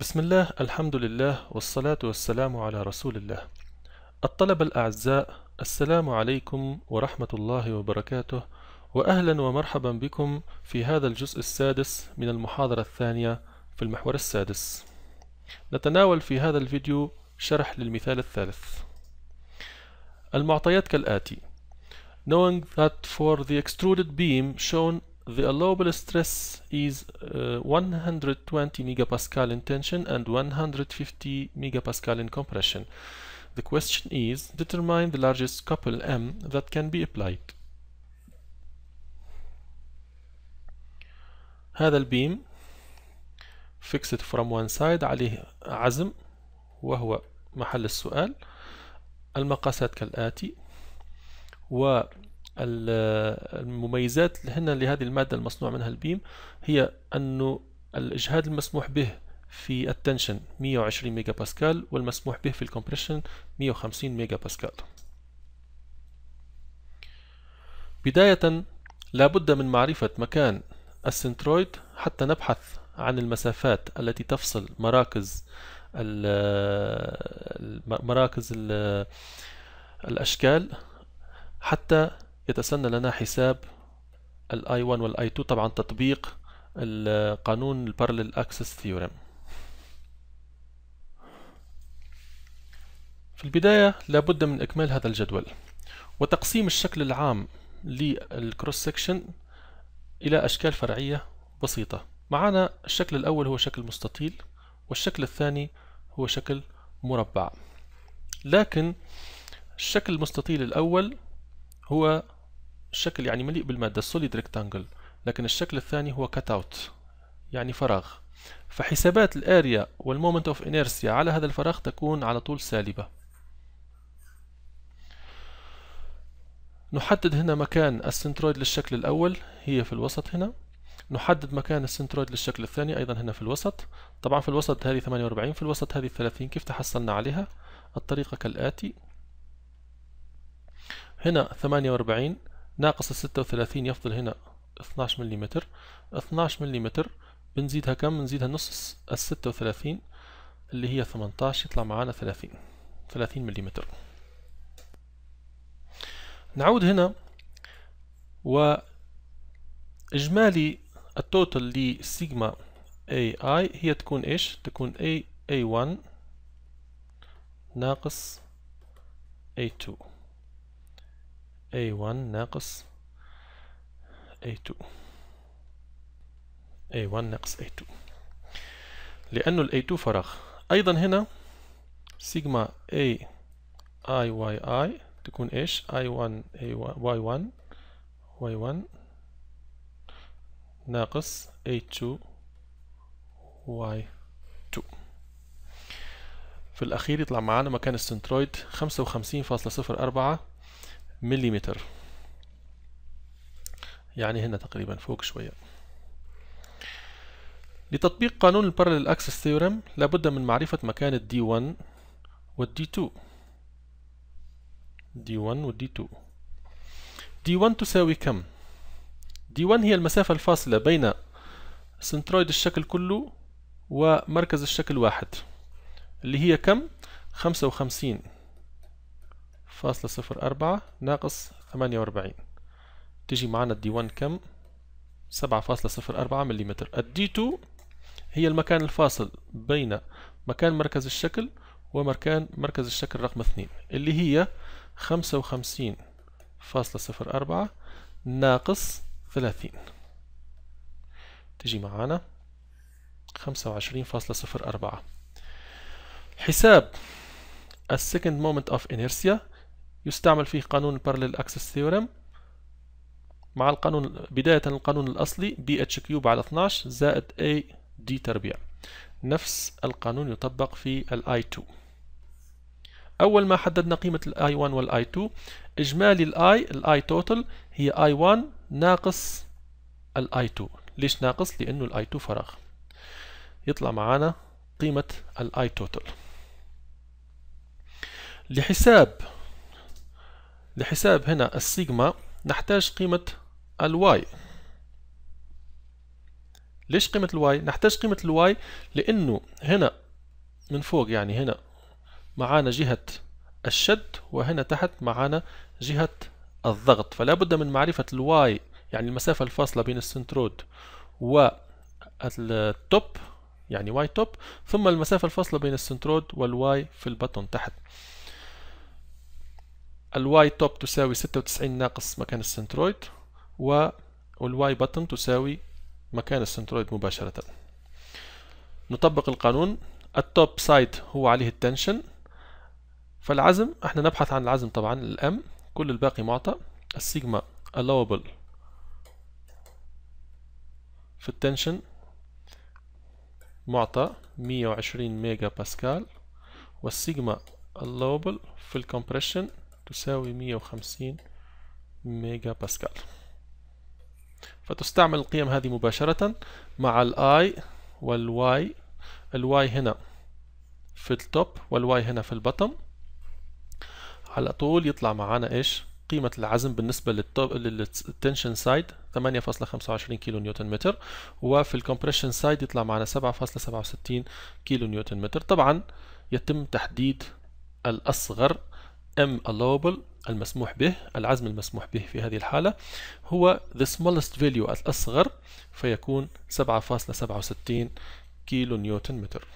بسم الله الحمد لله والصلاة والسلام على رسول الله الطلبة الأعزاء السلام عليكم ورحمة الله وبركاته وأهلا ومرحبا بكم في هذا الجزء السادس من المحاضرة الثانية في المحور السادس نتناول في هذا الفيديو شرح للمثال الثالث المعطيات كالآتي Knowing that for the extruded beam shown the allowable stress is uh, 120 megapascal in tension and 150 megapascal in compression. The question is, determine the largest couple M that can be applied. هذا البيم fixed from one side عليه عزم وهو محل السؤال المقاسات كالآتي و المميزات اللي لهذه المادة المصنوع منها البيم هي أنه الإجهاد المسموح به في التنشن 120 ميجا باسكال والمسموح به في الكومبريشن 150 ميجا باسكال بداية لابد من معرفة مكان السنترويد حتى نبحث عن المسافات التي تفصل مراكز ال مراكز ال الأشكال حتى يتسنى لنا حساب الاي 1 والاي 2 طبعا تطبيق القانون البارلل اكسس ثيوريم في البداية لابد من إكمال هذا الجدول وتقسيم الشكل العام للكروس سكشن إلى أشكال فرعية بسيطة معنا الشكل الأول هو شكل مستطيل والشكل الثاني هو شكل مربع لكن الشكل المستطيل الأول هو الشكل يعني مليء بالمادة solid ريكتانجل لكن الشكل الثاني هو cut اوت يعني فراغ فحسابات الاريا والمومنت اوف انيرسيا على هذا الفراغ تكون على طول سالبة نحدد هنا مكان السنترويد للشكل الأول هي في الوسط هنا نحدد مكان السنترويد للشكل الثاني أيضا هنا في الوسط طبعا في الوسط هذه 48 في الوسط هذه 30 كيف تحصلنا عليها الطريقة كالآتي هنا 48 ناقص الستة وثلاثين يفضل هنا اثناش مليمتر اثناش مليمتر بنزيدها كم بنزيدها نص الستة وثلاثين اللي هي ثمنتاش يطلع معانا ثلاثين ثلاثين مليمتر نعود هنا و وإجمالي التوتال لسيجما اي اي هي تكون ايش تكون اي اي 1 ناقص اي 2 A1 ناقص A2 A1 ناقص A2 لأنه ال A2 فراغ أيضا هنا سيجما A I Y I تكون إيش I1 A Y1 Y1 ناقص A2 Y2 في الأخير يطلع معانا مكان السنترويد 55.04 مليمتر يعني هنا تقريبا فوق شوية لتطبيق قانون البارلل اكسس ثيورم لابد من معرفة مكان ال D1 وال D2 D1 وال D2 D1 تساوي كم؟ D1 هي المسافة الفاصلة بين سنترويد الشكل كله ومركز الشكل واحد اللي هي كم؟ 55 فاصلة صفر أربعة ناقص ثمانية وأربعين تجي معنا الدي 1 كم سبعة فاصلة صفر أربعة مليمتر الدي تو هي المكان الفاصل بين مكان مركز الشكل ومكان مركز الشكل رقم اثنين اللي هي خمسة وخمسين فاصلة صفر أربعة ناقص ثلاثين تجي معنا خمسة وعشرين فاصلة صفر أربعة حساب السكند مومنت اوف انيرسيا يستعمل فيه قانون Parallel اكسس Theorem مع القانون بداية القانون الأصلي بي اتش كيوب على 12 زائد اي دي تربيع نفس القانون يطبق في الاي 2 أول ما حددنا قيمة الاي 1 والاي 2 إجمالي الاي الاي توتال هي اي 1 ناقص الاي 2 ليش ناقص؟ لأنه الاي 2 فراغ يطلع معانا قيمة الاي توتال لحساب لحساب هنا السيجما نحتاج قيمة الواي ليش قيمة الواي؟ نحتاج قيمة الواي لأنه هنا من فوق يعني هنا معانا جهة الشد وهنا تحت معانا جهة الضغط فلا بد من معرفة الواي يعني المسافة الفاصلة بين السنترود والتوب يعني واي توب ثم المسافة الفاصلة بين السنترود والواي في البطن تحت الواي توب تساوي 96 ناقص مكان السنترويد والواي بطن تساوي مكان السنترويد مباشرة نطبق القانون التوب سايد هو عليه التنشن فالعزم احنا نبحث عن العزم طبعا الام كل الباقي معطى السيجما اللوبل في التنشن معطى 120 ميجا باسكال والسيجما اللوبل في الكمبريشن تساوي 150 ميجا باسكال فتستعمل القيم هذه مباشرة مع الاي والواي الواي هنا في التوب والواي هنا في البطم على طول يطلع معانا ايش قيمة العزم بالنسبة للتوب للتنشن سايد 8.25 كيلو نيوتن متر وفي الكمبريشن سايد يطلع معنا 7.67 كيلو نيوتن متر طبعا يتم تحديد الأصغر M allowable المسموح به العزم المسموح به في هذه الحالة هو the smallest value الأصغر فيكون 7.67 كيلو نيوتن متر